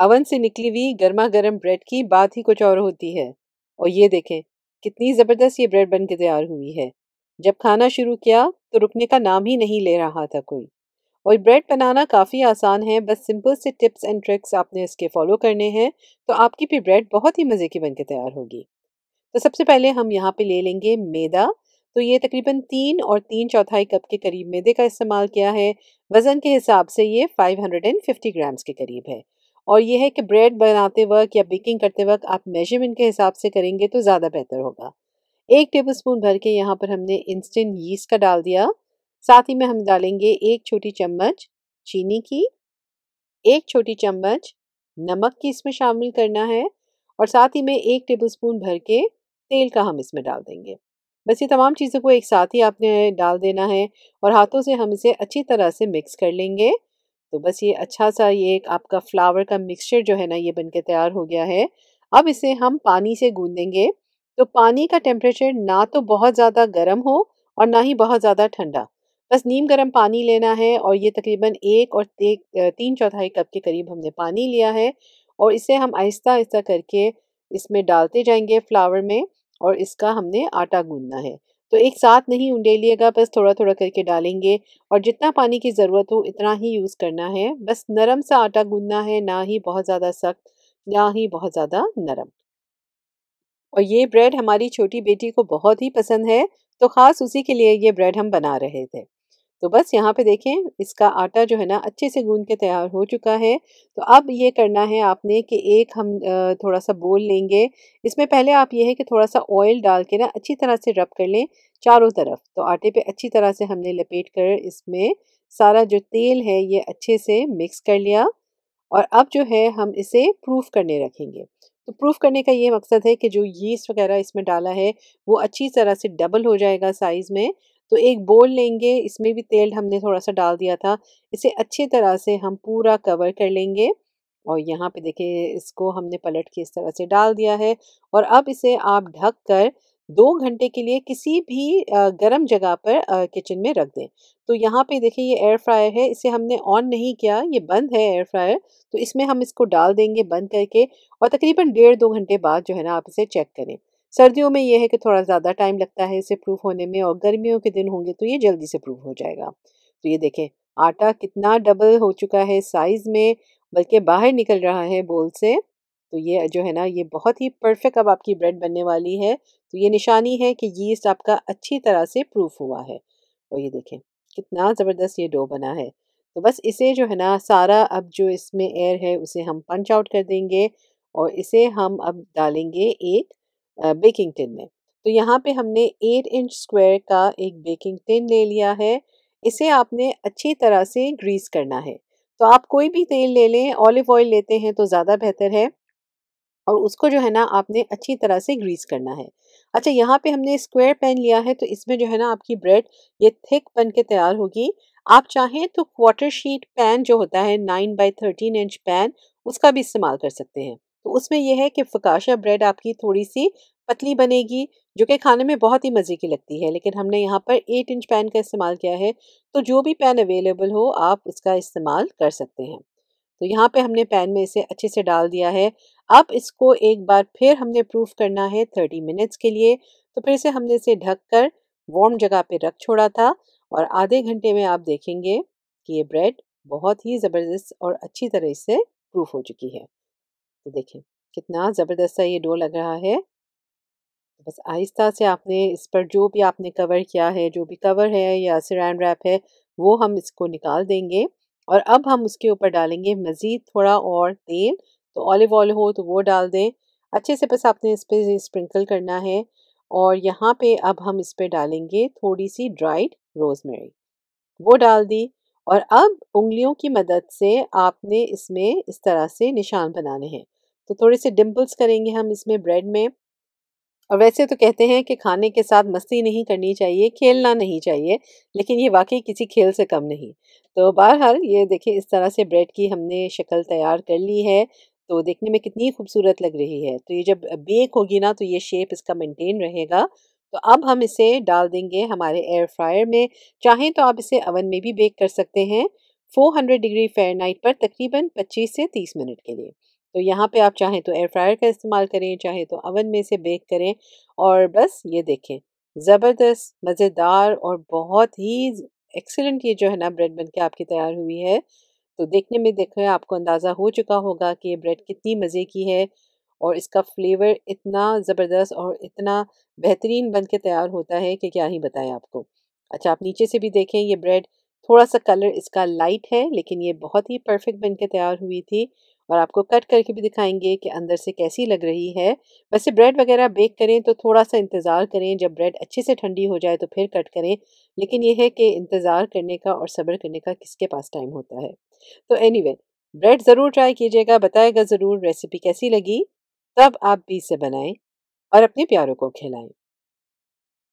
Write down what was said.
oven से निकली हुई गर्मा गर्म ब्रेड की बात ही कुछ और होती है और ये देखें कितनी ज़बरदस्त ये ब्रेड बन के तैयार हुई है जब खाना शुरू किया तो रुकने का नाम ही नहीं ले रहा था कोई और ब्रेड बनाना काफ़ी आसान है बस सिंपल से टिप्स एंड ट्रिक्स आपने इसके फॉलो करने हैं तो आपकी भी ब्रेड बहुत ही मज़े की बन के तैयार होगी तो सबसे पहले हम यहाँ पे ले लेंगे मैदा तो ये तकरीबन तीन और तीन चौथाई कप के करीब मैदे का इस्तेमाल किया है वज़न के हिसाब से ये 550 ग्राम्स के करीब है और ये है कि ब्रेड बनाते वक्त या बेकिंग करते वक्त आप मेजरमेंट के हिसाब से करेंगे तो ज़्यादा बेहतर होगा एक टेबल स्पून भर के यहाँ पर हमने इंस्टेंट यीस्ट का डाल दिया साथ ही में हम डालेंगे एक छोटी चम्मच चीनी की एक छोटी चम्मच नमक की इसमें शामिल करना है और साथ ही में एक टेबल स्पून भर के तेल का हम इसमें डाल देंगे बस ये तमाम चीज़ों को एक साथ ही आपने डाल देना है और हाथों से हम इसे अच्छी तरह से मिक्स कर लेंगे तो बस ये अच्छा सा ये एक आपका फ्लावर का मिक्सचर जो है ना ये बन के तैयार हो गया है अब इसे हम पानी से गूंदेंगे तो पानी का टेम्परेचर ना तो बहुत ज़्यादा गर्म हो और ना ही बहुत ज़्यादा ठंडा बस नीम गर्म पानी लेना है और ये तकरीबन एक और तीन चौथाई कप के करीब हमने पानी लिया है और इसे हम आहिस्ता आहिस्ता करके इसमें डालते जाएंगे फ्लावर में और इसका हमने आटा गूंदना है तो एक साथ नहीं उंडेलिएगा बस थोड़ा थोड़ा करके डालेंगे और जितना पानी की ज़रूरत हो उतना ही यूज़ करना है बस नरम सा आटा गूंदना है ना ही बहुत ज़्यादा सख्त ना ही बहुत ज़्यादा नरम और ये ब्रेड हमारी छोटी बेटी को बहुत ही पसंद है तो ख़ास उसी के लिए ये ब्रेड हम बना रहे थे तो बस यहाँ पे देखें इसका आटा जो है ना अच्छे से गूंद के तैयार हो चुका है तो अब ये करना है आपने कि एक हम थोड़ा सा बोल लेंगे इसमें पहले आप ये है कि थोड़ा सा ऑयल डाल के ना अच्छी तरह से रब कर लें चारों तरफ तो आटे पे अच्छी तरह से हमने लपेट कर इसमें सारा जो तेल है ये अच्छे से मिक्स कर लिया और अब जो है हम इसे प्रूफ करने रखेंगे तो प्रूफ करने का ये मकसद है कि जो यीस्ट वगैरह इसमें डाला है वो अच्छी तरह से डबल हो जाएगा साइज़ में तो एक बोल लेंगे इसमें भी तेल हमने थोड़ा सा डाल दिया था इसे अच्छी तरह से हम पूरा कवर कर लेंगे और यहाँ पे देखिए इसको हमने पलट के इस तरह से डाल दिया है और अब इसे आप ढक कर दो घंटे के लिए किसी भी गर्म जगह पर किचन में रख दें तो यहाँ पे देखिए ये एयर फ्रायर है इसे हमने ऑन नहीं किया ये बंद है एयर फ्रायर तो इसमें हम इसको डाल देंगे बंद करके और तकरीबन डेढ़ दो घंटे बाद जो है ना आप इसे चेक करें सर्दियों में यह है कि थोड़ा ज़्यादा टाइम लगता है इसे प्रूफ होने में और गर्मियों के दिन होंगे तो ये जल्दी से प्रूफ हो जाएगा तो ये देखें आटा कितना डबल हो चुका है साइज़ में बल्कि बाहर निकल रहा है बोल से तो ये जो है ना ये बहुत ही परफेक्ट अब आपकी ब्रेड बनने वाली है तो ये निशानी है कि यीस्ट आपका अच्छी तरह से प्रूफ हुआ है और ये देखें कितना ज़बरदस्त ये डो बना है तो बस इसे जो है ना सारा अब जो इसमें एयर है उसे हम पंच आउट कर देंगे और इसे हम अब डालेंगे एक बेकिंग टिन में तो यहाँ पे हमने एट इंच स्क्वायर का एक बेकिंग टिन ले लिया है इसे आपने अच्छी तरह से ग्रीस करना है तो आप कोई भी तेल ले लें ऑलिव ऑयल लेते हैं तो ज़्यादा बेहतर है और उसको जो है ना आपने अच्छी तरह से ग्रीस करना है अच्छा यहाँ पे हमने स्क्वायर पैन लिया है तो इसमें जो है ना आपकी ब्रेड ये थिक बन के तैयार होगी आप चाहें तो क्वार्टर शीट पैन जो होता है nine by thirteen inch pan उसका भी इस्तेमाल कर सकते हैं तो उसमें यह है कि फकाशा ब्रेड आपकी थोड़ी सी पतली बनेगी जो कि खाने में बहुत ही मज़े की लगती है लेकिन हमने यहाँ पर एट इंच पैन का इस्तेमाल किया है तो जो भी पैन अवेलेबल हो आप उसका इस्तेमाल कर सकते हैं तो यहाँ पे हमने पैन में इसे अच्छे से डाल दिया है अब इसको एक बार फिर हमने प्रूफ करना है थर्टी मिनट्स के लिए तो फिर से हमने इसे ढक कर वार्म जगह पर रख छोड़ा था और आधे घंटे में आप देखेंगे कि ये ब्रेड बहुत ही ज़बरदस्त और अच्छी तरह से प्रूफ हो चुकी है तो देखें कितना ज़बरदस्त सा ये डो लग रहा है तो बस आहिस्ता से आपने इस पर जो भी आपने कवर किया है जो भी कवर है या सिरान रैप है वो हम इसको निकाल देंगे और अब हम उसके ऊपर डालेंगे मज़ीद थोड़ा और तेल तो ऑलिव ऑयल हो तो वो डाल दें अच्छे से बस आपने इस पर स्प्रिंकल करना है और यहाँ पे अब हम इस पर डालेंगे थोड़ी सी ड्राइड रोजमेरी वो डाल दी और अब उंगलियों की मदद से आपने इसमें इस तरह से निशान बनाने हैं तो थोड़े से डिम्पल्स करेंगे हम इसमें ब्रेड में और वैसे तो कहते हैं कि खाने के साथ मस्ती नहीं करनी चाहिए खेलना नहीं चाहिए लेकिन ये वाकई किसी खेल से कम नहीं तो बहरहाल ये देखिए इस तरह से ब्रेड की हमने शक्ल तैयार कर ली है तो देखने में कितनी खूबसूरत लग रही है तो ये जब बेक होगी ना तो ये शेप इसका मेंटेन रहेगा तो अब हम इसे डाल देंगे हमारे एयर फ्रायर में चाहें तो आप इसे अवन में भी बेक कर सकते हैं 400 डिग्री फ़ारेनहाइट पर तकरीबन 25 से 30 मिनट के लिए तो यहाँ पे आप चाहें तो एयर फ्रायर का इस्तेमाल करें चाहे तो अवन में से बेक करें और बस ये देखें ज़बरदस्त मज़ेदार और बहुत ही एक्सेलेंट ये जो है ना ब्रेड बन के आपकी तैयार हुई है तो देखने में देखें आपको अंदाज़ा हो चुका होगा कि ये ब्रेड कितनी मज़े की है और इसका फ्लेवर इतना ज़बरदस्त और इतना बेहतरीन बन के तैयार होता है कि क्या ही बताएं आपको अच्छा आप नीचे से भी देखें ये ब्रेड थोड़ा सा कलर इसका लाइट है लेकिन ये बहुत ही परफेक्ट बन के तैयार हुई थी और आपको कट करके भी दिखाएंगे कि अंदर से कैसी लग रही है वैसे ब्रेड वगैरह बेक करें तो थोड़ा सा इंतज़ार करें जब ब्रेड अच्छे से ठंडी हो जाए तो फिर कट करें लेकिन यह है कि इंतज़ार करने का और सब्र करने का किसके पास टाइम होता है तो एनीवे anyway, ब्रेड ज़रूर ट्राई कीजिएगा बताएगा ज़रूर रेसिपी कैसी लगी तब आप बी से बनाएं और अपने प्यारों को खिलाएं